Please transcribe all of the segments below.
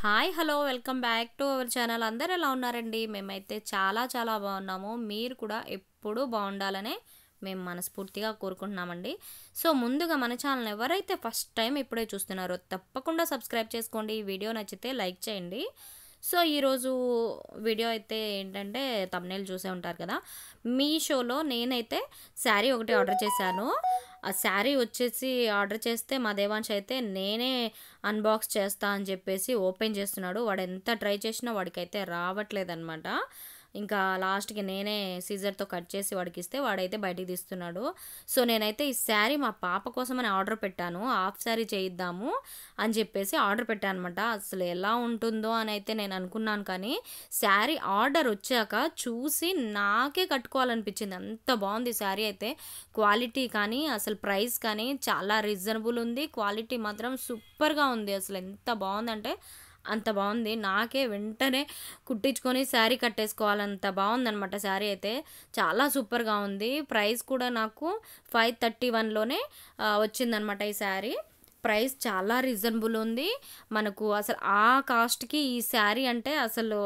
hi hello welcome back to our channel అందరు ఎలా ఉన్నారండి మేమైతే చాలా చాలా బాగున్నాము మీరు కూడా ఎప్పుడూ బాగుండాలనే మేము మనస్ఫూర్తిగా కోరుకుంటున్నామండి సో ముందుగా మన ఛానల్ ఎవరైతే ఫస్ట్ టైం ఇప్పుడే చూస్తున్నారో తప్పకుండా సబ్స్క్రైబ్ చేసుకోండి వీడియో నచ్చితే లైక్ చేయండి సో ఈరోజు వీడియో అయితే ఏంటంటే తమ్నేలు చూసే ఉంటారు కదా మీషోలో నేనైతే శారీ ఒకటి ఆర్డర్ చేశాను ఆ శారీ వచ్చేసి ఆర్డర్ చేస్తే మా దేవాంశ్ అయితే నేనే అన్బాక్స్ చేస్తా అని చెప్పేసి ఓపెన్ చేస్తున్నాడు వాడు ఎంత ట్రై చేసినా వాడికైతే రావట్లేదనమాట ఇంకా లాస్ట్కి నేనే సీజర్తో కట్ చేసి వాడికి ఇస్తే వాడైతే బయటికి తీస్తున్నాడు సో నేనైతే ఈ శారీ మా పాప కోసం అని ఆర్డర్ పెట్టాను హాఫ్ శారీ చేయిద్దాము అని చెప్పేసి ఆర్డర్ పెట్టాను అనమాట అసలు ఎలా ఉంటుందో అని అయితే నేను అనుకున్నాను కానీ శారీ ఆర్డర్ వచ్చాక చూసి నాకే కట్టుకోవాలనిపించింది అంత బాగుంది శారీ అయితే క్వాలిటీ కానీ అసలు ప్రైస్ కానీ చాలా రీజనబుల్ ఉంది క్వాలిటీ మాత్రం సూపర్గా ఉంది అసలు ఎంత బాగుందంటే అంత బాగుంది నాకే వెంటనే కుట్టించుకొని శారీ కట్టేసుకోవాలంత బాగుందనమాట శారీ అయితే చాలా సూపర్గా ఉంది ప్రైస్ కూడా నాకు ఫైవ్ థర్టీ వన్లోనే వచ్చిందనమాట ఈ శారీ ప్రైస్ చాలా రీజనబుల్ ఉంది మనకు అసలు ఆ కాస్ట్కి ఈ శారీ అంటే అసలు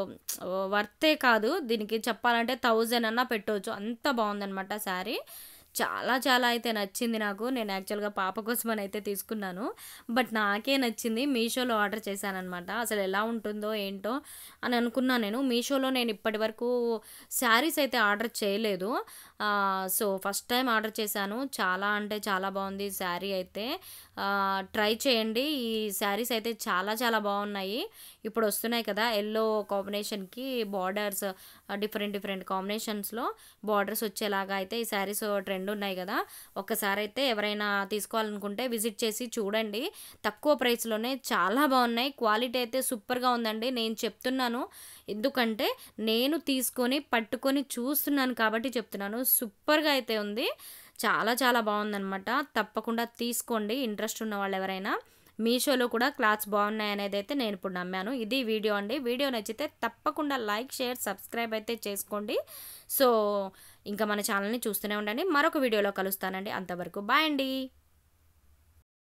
వర్తే కాదు దీనికి చెప్పాలంటే థౌజండ్ అన్నా పెట్టవచ్చు అంత బాగుందనమాట శారీ చాలా చాలా అయితే నచ్చింది నాకు నేను యాక్చువల్గా పాప కోసం అని అయితే తీసుకున్నాను బట్ నాకే నచ్చింది మీషోలో ఆర్డర్ చేశానమాట అసలు ఎలా ఉంటుందో ఏంటో అని అనుకున్నాను నేను మీషోలో నేను ఇప్పటి వరకు శారీస్ అయితే ఆర్డర్ చేయలేదు సో ఫస్ట్ టైం ఆర్డర్ చేశాను చాలా అంటే చాలా బాగుంది శారీ అయితే ట్రై చేయండి ఈ శారీస్ అయితే చాలా చాలా బాగున్నాయి ఇప్పుడు వస్తున్నాయి కదా ఎల్లో కాంబినేషన్కి బార్డర్స్ డిఫరెంట్ డిఫరెంట్ కాంబినేషన్స్లో బార్డర్స్ వచ్చేలాగా అయితే ఈ శారీస్ ట్రెండ్ రెండు ఉన్నాయి కదా ఒక్కసారి అయితే ఎవరైనా తీసుకోవాలనుకుంటే విజిట్ చేసి చూడండి తక్కువ ప్రైస్లోనే చాలా బాగున్నాయి క్వాలిటీ అయితే సూపర్గా ఉందండి నేను చెప్తున్నాను ఎందుకంటే నేను తీసుకొని పట్టుకొని చూస్తున్నాను కాబట్టి చెప్తున్నాను సూపర్గా అయితే ఉంది చాలా చాలా బాగుందనమాట తప్పకుండా తీసుకోండి ఇంట్రెస్ట్ ఉన్న వాళ్ళు ఎవరైనా మీషోలో కూడా క్లాత్స్ బాగున్నాయి అనేది అయితే నేను ఇప్పుడు నమ్మాను ఇది వీడియో అండి వీడియో నచ్చితే తప్పకుండా లైక్ షేర్ సబ్స్క్రైబ్ అయితే చేసుకోండి సో ఇంకా మన ఛానల్ని చూస్తూనే ఉండండి మరొక వీడియోలో కలుస్తానండి అంతవరకు బాయ్ అండి